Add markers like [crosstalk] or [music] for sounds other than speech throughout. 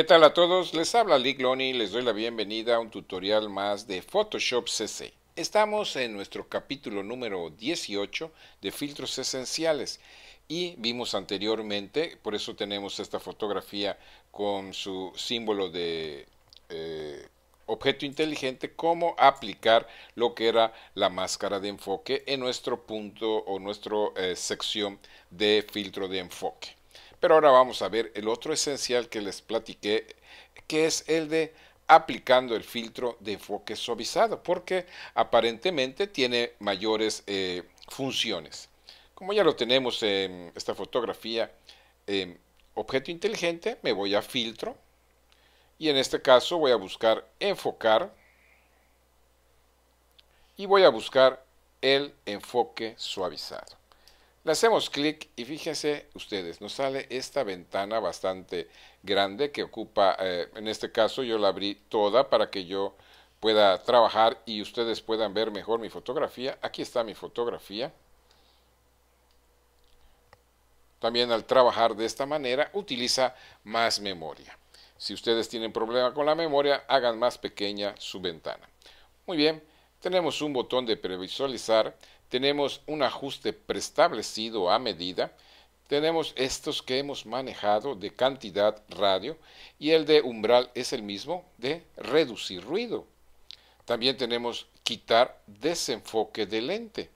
¿Qué tal a todos? Les habla Lick y les doy la bienvenida a un tutorial más de Photoshop CC. Estamos en nuestro capítulo número 18 de filtros esenciales y vimos anteriormente, por eso tenemos esta fotografía con su símbolo de eh, objeto inteligente, cómo aplicar lo que era la máscara de enfoque en nuestro punto o nuestra eh, sección de filtro de enfoque. Pero ahora vamos a ver el otro esencial que les platiqué, que es el de aplicando el filtro de enfoque suavizado, porque aparentemente tiene mayores eh, funciones. Como ya lo tenemos en esta fotografía, en em, objeto inteligente, me voy a filtro y en este caso voy a buscar enfocar y voy a buscar el enfoque suavizado. Le hacemos clic y fíjense ustedes, nos sale esta ventana bastante grande que ocupa, eh, en este caso yo la abrí toda para que yo pueda trabajar y ustedes puedan ver mejor mi fotografía. Aquí está mi fotografía. También al trabajar de esta manera utiliza más memoria. Si ustedes tienen problema con la memoria, hagan más pequeña su ventana. Muy bien, tenemos un botón de previsualizar tenemos un ajuste preestablecido a medida, tenemos estos que hemos manejado de cantidad radio y el de umbral es el mismo de reducir ruido. También tenemos quitar desenfoque de lente.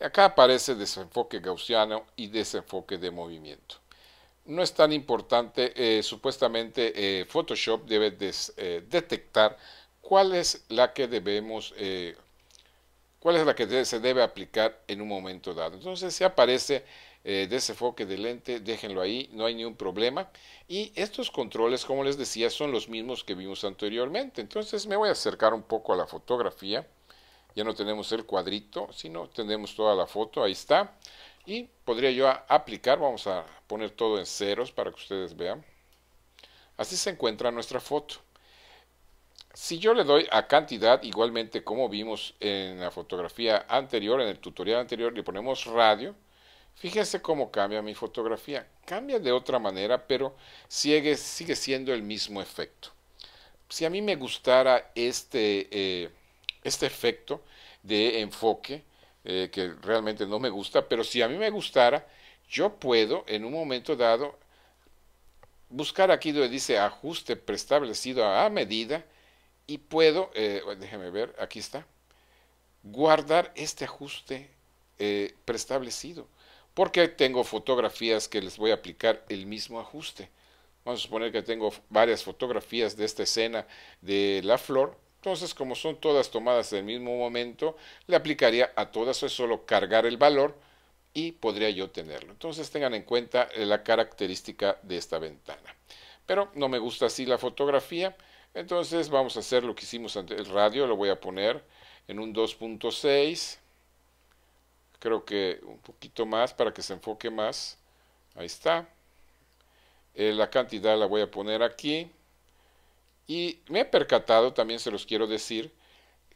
Acá aparece desenfoque gaussiano y desenfoque de movimiento. No es tan importante, eh, supuestamente eh, Photoshop debe eh, detectar cuál es la que debemos cuál es la que se debe aplicar en un momento dado. Entonces, se aparece eh, ese enfoque de lente, déjenlo ahí, no hay ningún problema. Y estos controles, como les decía, son los mismos que vimos anteriormente. Entonces, me voy a acercar un poco a la fotografía. Ya no tenemos el cuadrito, sino tenemos toda la foto, ahí está. Y podría yo aplicar, vamos a poner todo en ceros para que ustedes vean. Así se encuentra nuestra foto. Si yo le doy a cantidad, igualmente como vimos en la fotografía anterior, en el tutorial anterior, le ponemos radio, fíjese cómo cambia mi fotografía. Cambia de otra manera, pero sigue, sigue siendo el mismo efecto. Si a mí me gustara este, eh, este efecto de enfoque, eh, que realmente no me gusta, pero si a mí me gustara, yo puedo en un momento dado buscar aquí donde dice ajuste preestablecido a medida y puedo, eh, déjeme ver, aquí está, guardar este ajuste eh, preestablecido, porque tengo fotografías que les voy a aplicar el mismo ajuste. Vamos a suponer que tengo varias fotografías de esta escena de la flor, entonces como son todas tomadas en el mismo momento, le aplicaría a todas, es solo cargar el valor y podría yo tenerlo. Entonces tengan en cuenta eh, la característica de esta ventana. Pero no me gusta así la fotografía, entonces vamos a hacer lo que hicimos antes, el radio, lo voy a poner en un 2.6, creo que un poquito más para que se enfoque más, ahí está. Eh, la cantidad la voy a poner aquí. Y me he percatado, también se los quiero decir,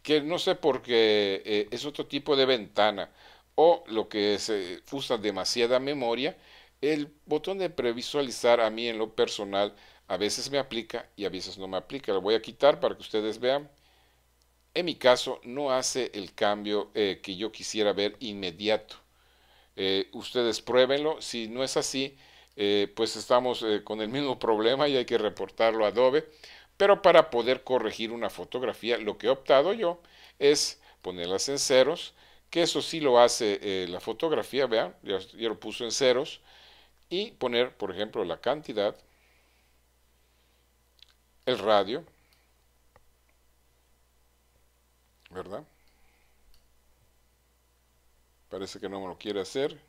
que no sé por qué eh, es otro tipo de ventana o lo que se usa demasiada memoria, el botón de previsualizar a mí en lo personal a veces me aplica y a veces no me aplica. Lo voy a quitar para que ustedes vean. En mi caso no hace el cambio eh, que yo quisiera ver inmediato. Eh, ustedes pruébenlo. Si no es así, eh, pues estamos con el mismo [laughs] problema y hay que reportarlo a Adobe. Pero para poder corregir una fotografía, lo que he optado yo es ponerlas en ceros, que eso sí lo hace la fotografía, vean, Yo ya lo puso en ceros, y poner, por ejemplo, la cantidad el radio, ¿verdad? Parece que no me lo quiere hacer.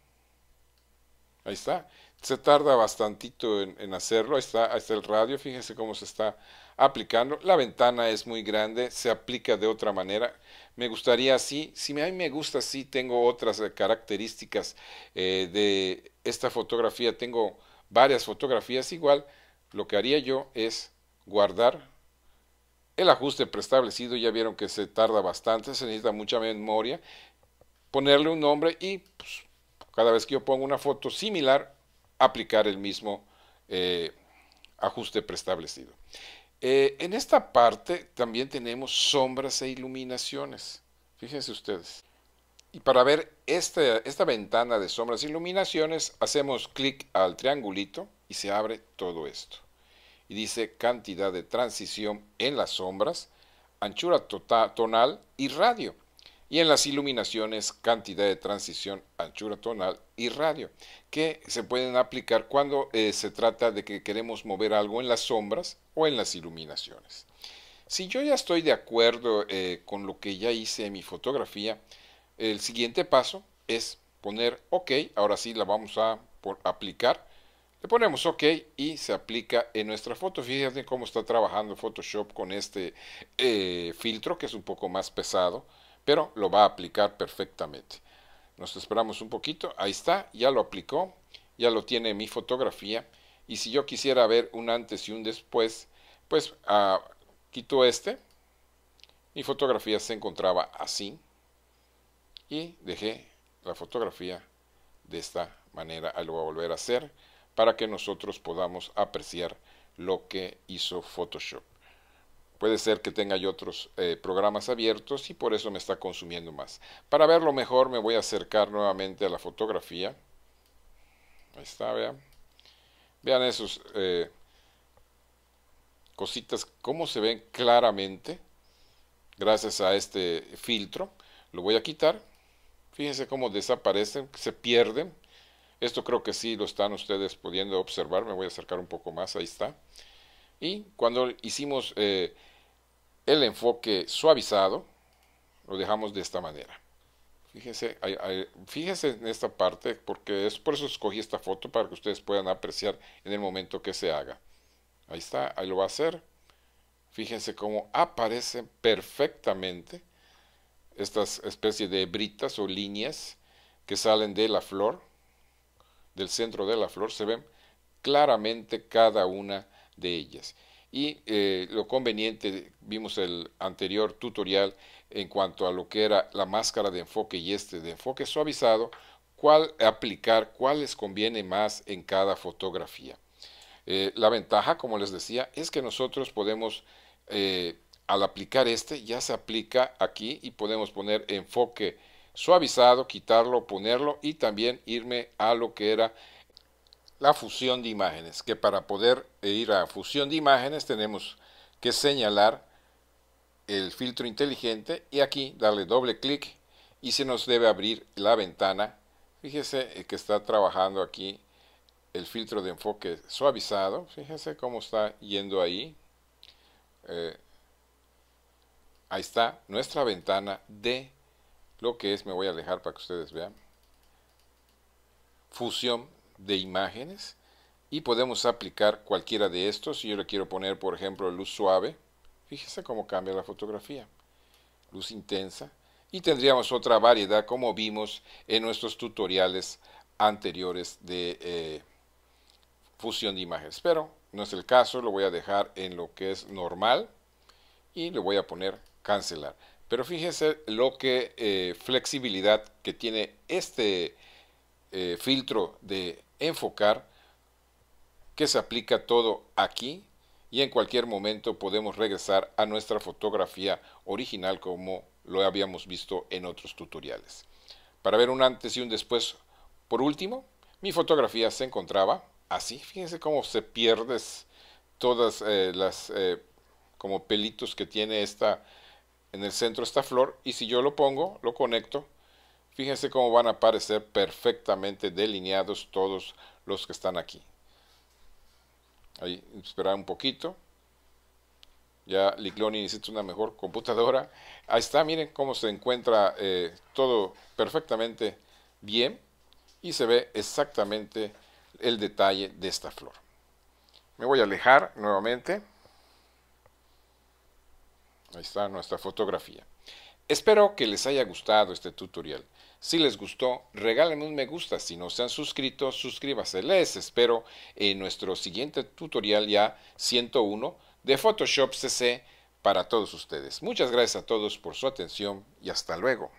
Ahí está. Se tarda bastantito en, hacerlo. Ahí está, el radio. Fíjense cómo se está aplicando. La ventana es muy grande. Se aplica de otra manera. Me gustaría así. Si a mí me gusta así, tengo otras eh, características eh, de esta fotografía. Tengo varias fotografías igual. Lo que haría yo es guardar el ajuste preestablecido, ya vieron que se tarda bastante, se necesita mucha memoria, ponerle un nombre y pues, cada vez que yo pongo una foto similar, aplicar el mismo eh, ajuste preestablecido. Eh, en esta parte también tenemos sombras e iluminaciones. Fíjense ustedes. Y para ver este, esta ventana de sombras e iluminaciones, hacemos clic al triangulito y se abre todo esto y dice cantidad de transición en las sombras, anchura tota-, tonal y radio. Y en las iluminaciones, cantidad de transición, anchura tonal y radio, que se pueden aplicar cuando eh, se trata de que queremos mover algo en las sombras o en las iluminaciones. Si yo ya estoy de acuerdo eh, con lo que ya hice en mi fotografía, el siguiente paso es poner OK, ahora sí la vamos a aplicar le ponemos OK y se aplica en nuestra foto. fíjense cómo está trabajando Photoshop con este eh, filtro que es un poco más pesado, pero lo va a aplicar perfectamente. Nos esperamos un poquito. Ahí está, ya lo aplicó, ya lo tiene mi fotografía. Y si yo quisiera ver un antes y un después, pues ah, quito este. Mi fotografía se encontraba así. Y dejé la fotografía de esta manera. Ahí lo voy a volver a hacer para que nosotros podamos apreciar lo que hizo Photoshop. Puede ser que tenga otros eh, programas abiertos y por eso me está consumiendo más. Para verlo mejor me voy a acercar nuevamente a la fotografía. Ahí está, vean. Vean esas eh, cositas, cómo se ven claramente gracias a este filtro. Lo voy a quitar. Fíjense cómo desaparecen, se pierden. Esto creo que sí lo están ustedes pudiendo observar, me voy a acercar un poco más, ahí está. Y cuando hicimos eh, el enfoque suavizado, lo dejamos de esta manera. Fíjense, fíjense en esta parte, porque es por eso escogí esta foto, para que ustedes puedan apreciar en el momento que se haga. Ahí está, ahí lo va a hacer. Fíjense cómo aparecen perfectamente estas especies de britas o líneas que salen de la flor del centro de la flor se ven claramente cada una de ellas. Y eh, lo conveniente, vimos el anterior tutorial en cuanto a lo que era la máscara de enfoque y este de enfoque suavizado, cuál aplicar, cuál les conviene más en cada fotografía. Eh, la ventaja, como les decía, es que nosotros podemos, eh, al aplicar este, ya se aplica aquí y podemos poner enfoque suavizado, quitarlo, ponerlo y también irme a lo que era la fusión de imágenes, que para poder ir a fusión de imágenes tenemos que señalar el filtro inteligente y aquí darle doble clic y se nos debe abrir la ventana. Fíjese eh, que está trabajando aquí el filtro de enfoque suavizado. Fíjese cómo está yendo ahí. Eh, ahí está nuestra ventana de lo que es, me voy a alejar para que ustedes vean. Fusión de imágenes. Y podemos aplicar cualquiera de estos. Si yo le quiero poner, por ejemplo, luz suave. Fíjense cómo cambia la fotografía. Luz intensa. Y tendríamos otra variedad como vimos en nuestros tutoriales anteriores de eh, fusión de imágenes. Pero no es el caso, lo voy a dejar en lo que es normal y le voy a poner cancelar. Pero fíjense lo que eh, flexibilidad que tiene este eh, filtro de enfocar que se aplica todo aquí y en cualquier momento podemos regresar a nuestra fotografía original como lo habíamos visto en otros tutoriales. Para ver un antes y un después, por último, mi fotografía se encontraba así. Fíjense cómo se pierde todas eh, las como pelitos que tiene esta en el centro esta flor y si yo lo pongo, lo conecto, fíjense cómo van a aparecer perfectamente delineados todos los que están aquí. Ahí, esperar un poquito. Ya Licloni necesita una mejor computadora. Ahí está, miren cómo se encuentra eh, todo perfectamente bien y se ve exactamente el detalle de esta flor. Me voy a alejar nuevamente. Ahí está nuestra fotografía. Espero que les haya gustado este tutorial. Si les gustó, regalen un me gusta. Si no se han suscrito, suscríbase. Les espero en nuestro siguiente tutorial ya 101 de Photoshop CC para todos ustedes. Muchas gracias a todos por su atención y hasta luego.